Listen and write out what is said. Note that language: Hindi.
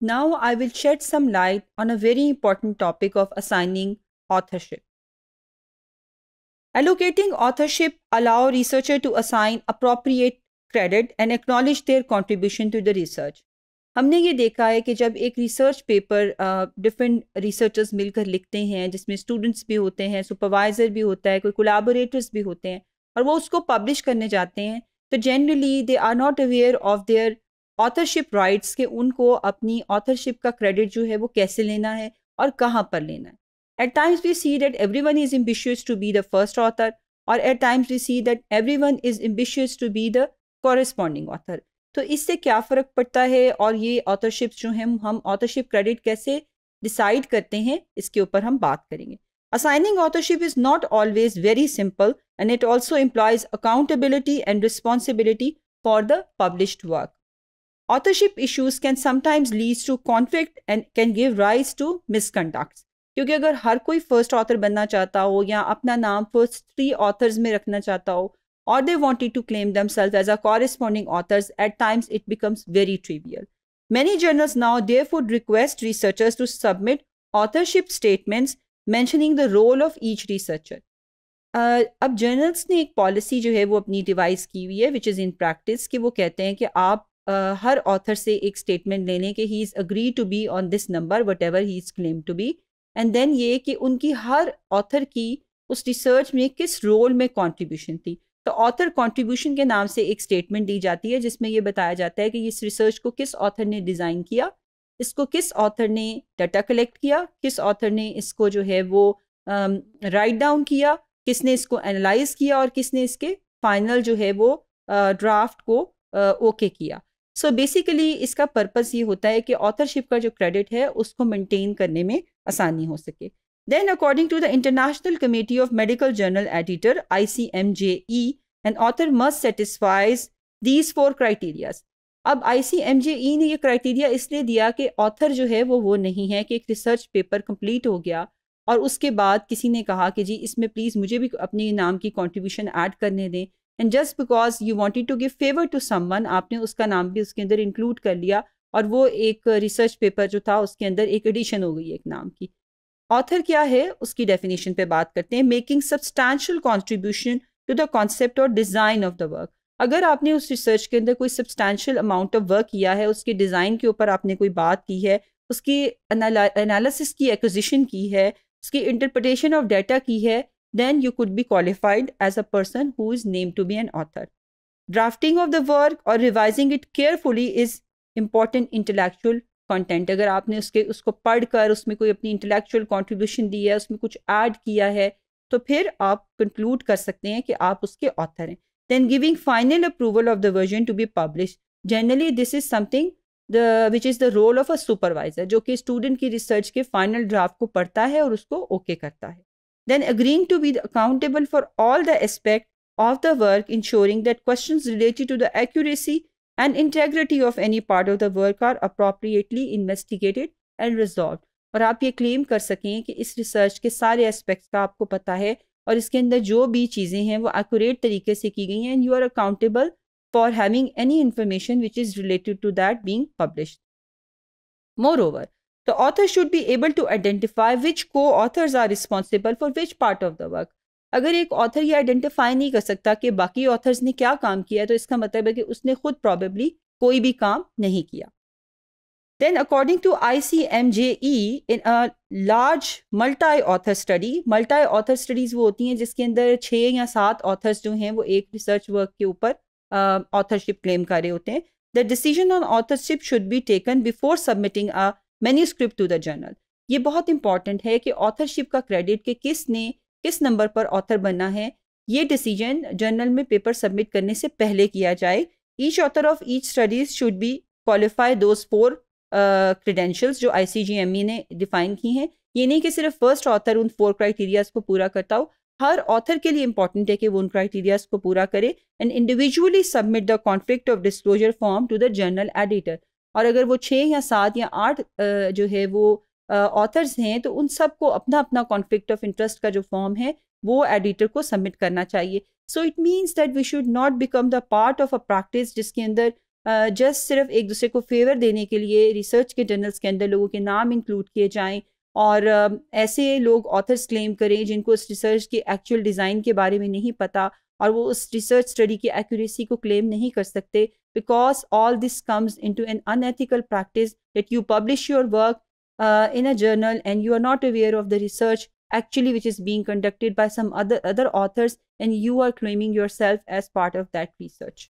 Now I will shed some light on a very important topic of assigning authorship. Allocating authorship allow researcher to assign appropriate credit and acknowledge their contribution to the research. हमने ये देखा है कि जब एक रिसर्च पेपर डिफरेंट रिसर्चर्स मिलकर लिखते हैं जिसमें स्टूडेंट्स भी होते हैं सुपरवाइज़र भी होता है कोई कोलाबोरेटर्स भी होते हैं और वो उसको पब्लिश करने जाते हैं तो generally they are not aware of their authorship rights के उनको अपनी ऑथरशिप का क्रेडिट जो है वो कैसे लेना है और कहाँ पर लेना है at times we see that everyone is ambitious to be the first author और at times we see that everyone is ambitious to be the corresponding author तो इससे क्या फ़र्क पड़ता है और ये ऑथरशिप जो हैं हम ऑथरशिप क्रेडिट कैसे डिसाइड करते हैं इसके ऊपर हम बात करेंगे assigning authorship is not always very simple and it also employs accountability and responsibility for the published work authorship issues can sometimes lead to conflict and can give rise to misconducts. क्योंकि अगर हर कोई फर्स्ट ऑथर बनना चाहता हो या अपना नाम फर्स्ट थ्री ऑथर्स में रखना चाहता हो और they wanted to claim themselves as a corresponding authors at times it becomes very trivial Many journals now therefore request researchers to submit authorship statements mentioning the role of each researcher. अब जर्नल्स ने एक पॉलिसी जो है वो अपनी डिवाइस की हुई है विच इज़ इन प्रैक्टिस कि वो कहते हैं कि आप हर ऑथर से एक स्टेटमेंट लेने के he is agree to be on this number whatever he is claim to be and then ये कि उनकी हर ऑथर की उस रिसर्च में किस रोल में कॉन्ट्रीब्यूशन थी तो ऑथर कॉन्ट्रीब्यूशन के नाम से एक स्टेटमेंट दी जाती है जिसमें यह बताया जाता है कि इस रिसर्च को किस ऑथर ने डिज़ाइन किया इसको किस ऑथर ने डाटा कलेक्ट किया किस ऑथर ने इसको जो है वो राइट um, डाउन किया किसने इसको एनालाइज किया और किसने इसके फाइनल जो है वो ड्राफ्ट uh, को ओके uh, okay किया सो बेसिकली इसका पर्पज़ ये होता है कि ऑथरशिप का जो क्रेडिट है उसको मेंटेन करने में आसानी हो सके then according to the international committee of medical journal editor I C M J E an author must satisfies these four criterias अब आई सी एम जे ई ने यह क्राइटेरिया इसलिए दिया कि ऑथर जो है वो वो नहीं है कि एक रिसर्च पेपर कम्प्लीट हो गया और उसके बाद किसी ने कहा कि जी इसमें प्लीज़ मुझे भी अपने नाम की कॉन्ट्रीब्यूशन ऐड करने दें and just because you wanted to give favour to someone आपने उसका नाम भी उसके अंदर इंक्लूड कर लिया और वो एक रिसर्च पेपर जो था उसके अंदर एक एडिशन हो गई एक नाम की ऑथर क्या है उसकी डेफिनेशन पे बात करते हैं making substantial contribution to the concept और डिज़ाइन ऑफ द वर्क अगर आपने उस रिसर्च के अंदर कोई सब्सटैंशियल अमाउंट ऑफ वर्क किया है उसके डिज़ाइन के ऊपर आपने कोई बात की है उसकी एनालिसिस की एक्विजिशन की है उसकी इंटरप्रटेशन ऑफ डाटा की है then you could be qualified as a person who is named to be an author. Drafting of the work or revising it carefully is important intellectual content अगर आपने उसके उसको पढ़कर उसमें कोई अपनी इंटेलेक्चुअल कंट्रीब्यूशन दी है उसमें कुछ ऐड किया है तो फिर आप कंक्लूड कर सकते हैं कि आप उसके ऑथर हैं then giving final approval of the version to be publish generally this is something the which is the role of a supervisor जो कि स्टूडेंट की रिसर्च के फाइनल ड्राफ्ट को पढ़ता है और उसको ओके okay करता है then agreeing to be accountable for all the aspects of the work, ensuring that questions related to the accuracy and integrity of any part of the work are appropriately investigated and resolved. और आप ये क्लेम कर सकें कि इस रिसर्च के सारे एस्पेक्ट्स का आपको पता है और इसके अंदर जो भी चीज़ें हैं वो एक्यूरेट तरीके से की गई हैं and you are accountable for having any information which is related to that being publish moreover The author should be able to identify which co-authors are responsible for which part of the work. अगर एक ऑथर ये आइडेंटिफाई नहीं कर सकता कि बाकी ऑथर्स ने क्या काम किया तो इसका मतलब है कि उसने खुद प्रॉबेबली कोई भी काम नहीं किया Then, according to ICMJE, in a large multi-author study, multi-author studies वो होती हैं जिसके अंदर छः या सात authors जो हैं वो एक research work के ऊपर uh, authorship claim कर रहे होते हैं. The decision on authorship should be taken before submitting a manuscript to the journal ये बहुत इंपॉर्टेंट है कि ऑथरशिप का क्रेडिट किस किसने किस नंबर पर ऑथर बनना है ये डिसीजन जर्नल में पेपर सबमिट करने से पहले किया जाए each author of each studies should be qualify those four credentials जो ई e ने डिफाइन की हैं ये नहीं कि सिर्फ फर्स्ट ऑथर उन फोर क्राइटेरियाज को पूरा करता हो हर ऑथर के लिए इंपॉर्टेंट है कि वो उन क्राइटेरियाज को पूरा करे and individually submit the conflict of disclosure form to the journal editor और अगर वो छः या सात या आठ जो है वो ऑथर्स हैं तो उन सबको अपना अपना कॉन्फ्लिक्ट ऑफ इंटरेस्ट का जो फॉर्म है वो एडिटर को सबमिट करना चाहिए so it means that we should not become the part of a practice जिसके अंदर जस्ट सिर्फ एक दूसरे को फेवर देने के लिए रिसर्च के जर्नल्स के अंदर लोगों के नाम इंक्लूड किए जाएं और ऐसे लोग ऑथर्स क्लेम करें जिनको इस रिसर्च के एक्चुअल डिज़ाइन के बारे में नहीं पता और वो उस रिसर्च स्टडी की एक्यूरेसी को क्लेम नहीं कर सकते because all this comes into an unethical practice that you publish your work in a journal and you are not aware of the research actually which is being conducted by some other other authors and you are claiming yourself as part of that research